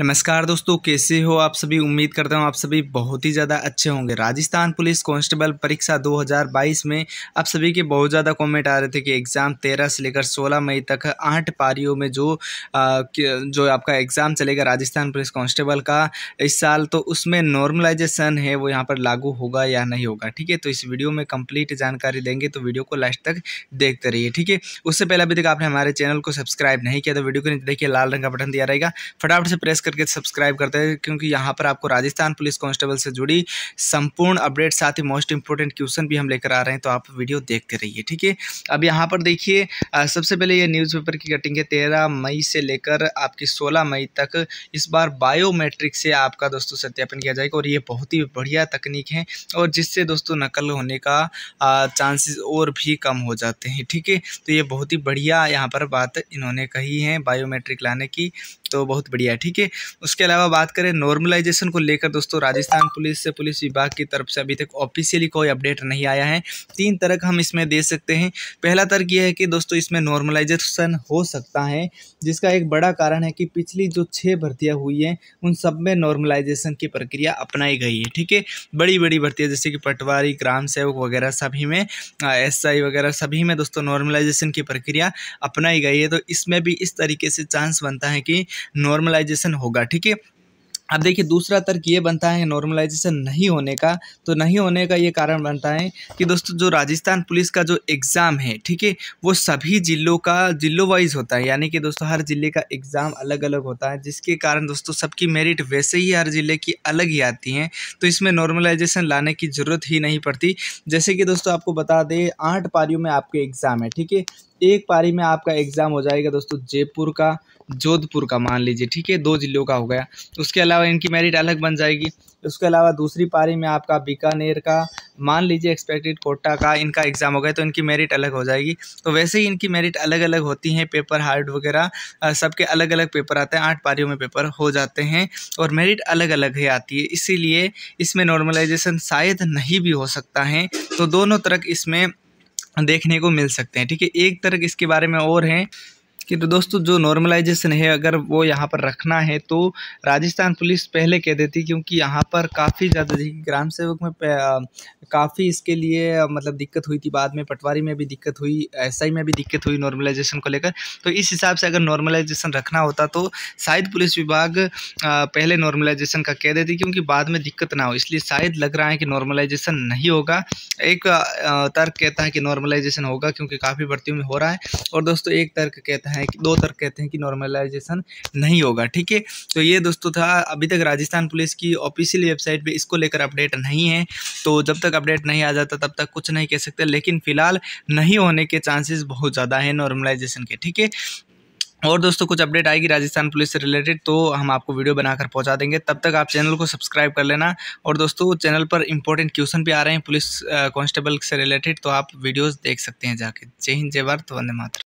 नमस्कार दोस्तों कैसे हो आप सभी उम्मीद करता हूँ आप सभी बहुत ही ज़्यादा अच्छे होंगे राजस्थान पुलिस कांस्टेबल परीक्षा 2022 में आप सभी के बहुत ज़्यादा कमेंट आ रहे थे कि एग्ज़ाम 13 से लेकर 16 मई तक आठ पारियों में जो आ, जो आपका एग्ज़ाम चलेगा राजस्थान पुलिस कांस्टेबल का इस साल तो उसमें नॉर्मलाइजेशन है वो यहाँ पर लागू होगा या नहीं होगा ठीक है तो इस वीडियो में कम्प्लीट जानकारी देंगे तो वीडियो को लास्ट तक देखते रहिए ठीक है उससे पहले अभी तक आपने हमारे चैनल को सब्सक्राइब नहीं किया तो वीडियो को देखिए लाल रंग का बटन दिया रहेगा फटाफट से प्रेस करके सब्सक्राइब करते हैं क्योंकि यहाँ पर आपको राजस्थान पुलिस कांस्टेबल से जुड़ी संपूर्ण अपडेट साथ ही मोस्ट इंपॉर्टेंट क्वेश्चन भी हम लेकर आ रहे हैं तो आप वीडियो देखते रहिए ठीक है अब यहाँ पर देखिए सबसे पहले ये न्यूज़पेपर की कटिंग है तेरह मई से लेकर आपकी सोलह मई तक इस बार बायोमेट्रिक से आपका दोस्तों सत्यापन किया जाएगा और ये बहुत ही बढ़िया तकनीक है और जिससे दोस्तों नकल होने का चांसेस और भी कम हो जाते हैं ठीक है तो ये बहुत ही बढ़िया यहाँ पर बात इन्होंने कही है बायोमेट्रिक लाने की तो बहुत बढ़िया है ठीक है उसके अलावा बात करें नॉर्मलाइजेशन को लेकर दोस्तों राजस्थान पुलिस से पुलिस विभाग की तरफ से अभी तक ऑफिशियली कोई अपडेट नहीं आया है तीन तर्क हम इसमें दे सकते हैं पहला तर्क यह है कि दोस्तों इसमें नॉर्मलाइजेशन हो सकता है जिसका एक बड़ा कारण है कि पिछली जो छः भर्तियाँ हुई हैं उन सब में नॉर्मलाइजेशन की प्रक्रिया अपनाई गई है ठीक है बड़ी बड़ी भर्तियाँ जैसे कि पटवारी ग्राम सेवक वगैरह सभी में एस वगैरह सभी में दोस्तों नॉर्मलाइजेशन की प्रक्रिया अपनाई गई है तो इसमें भी इस तरीके से चांस बनता है कि नॉर्मलाइजेशन होगा ठीक है अब देखिए दूसरा तर्क ये बनता है नॉर्मलाइजेशन नहीं होने का तो नहीं होने का ये कारण बनता है कि दोस्तों जो राजस्थान पुलिस का जो एग्ज़ाम है ठीक है वो सभी जिलों का जिलों वाइज होता है यानी कि दोस्तों हर ज़िले का एग्ज़ाम अलग अलग होता है जिसके कारण दोस्तों सबकी मेरिट वैसे ही हर ज़िले की अलग ही आती हैं तो इसमें नॉर्मलाइजेशन लाने की ज़रूरत ही नहीं पड़ती जैसे कि दोस्तों आपको बता दें आठ पारियों में आपके एग्ज़ाम है ठीक है एक पारी में आपका एग्ज़ाम हो जाएगा दोस्तों जयपुर का जोधपुर का मान लीजिए ठीक है दो जिलों का हो गया उसके अलावा इनकी मेरिट अलग बन जाएगी उसके अलावा दूसरी पारी में आपका बीकानेर का मान लीजिए एक्सपेक्टेड कोटा का इनका एग्ज़ाम हो गया तो इनकी मेरिट अलग हो जाएगी तो वैसे ही इनकी मेरिट अलग अलग होती हैं पेपर हार्ड वगैरह सबके अलग अलग पेपर आते हैं आठ पारियों में पेपर हो जाते हैं और मेरिट अलग अलग ही आती है इसीलिए इसमें नॉर्मलाइजेशन शायद नहीं भी हो सकता है तो दोनों तरफ इसमें देखने को मिल सकते हैं ठीक है एक तरह इसके बारे में और हैं कि तो दोस्तों जो नॉर्मलाइजेशन है अगर वो यहाँ पर रखना है तो राजस्थान पुलिस पहले कह देती क्योंकि यहाँ पर काफ़ी ज़्यादा ग्राम सेवक में काफ़ी इसके लिए मतलब दिक्कत हुई थी बाद में पटवारी में भी दिक्कत हुई एसआई में भी दिक्कत हुई नॉर्मलाइजेशन को लेकर तो इस हिसाब से अगर नॉर्मलाइजेशन रखना होता तो शायद पुलिस विभाग पहले नॉर्मलाइजेशन का कह देती क्योंकि बाद में दिक्कत ना हो इसलिए शायद लग रहा है कि नॉर्मलाइजेशन नहीं होगा एक तर्क कहता है कि नॉर्मलाइजेशन होगा क्योंकि काफ़ी भर्तियों में हो रहा है और दोस्तों एक तर्क कहता है है कि दो तर्क कहते हैं कि नॉर्मलाइजेशन नहीं होगा ठीक है तो ये दोस्तों था अभी तक राजस्थान पुलिस की ऑफिशियल वेबसाइट पर इसको लेकर अपडेट नहीं है तो जब तक अपडेट नहीं आ जाता तब तक कुछ नहीं कह सकते लेकिन फिलहाल नहीं होने के चांसेस बहुत ज़्यादा है नॉर्मलाइजेशन के ठीक है और दोस्तों कुछ अपडेट आएगी राजस्थान पुलिस से रिलेटेड तो हम आपको वीडियो बनाकर पहुंचा देंगे तब तक आप चैनल को सब्सक्राइब कर लेना और दोस्तों चैनल पर इंपॉर्टेंट क्वेश्चन भी आ रहे हैं पुलिस कांस्टेबल से रिलेटेड तो आप वीडियोस देख सकते हैं जाके जय हिंद जय भारत वंदे मातृ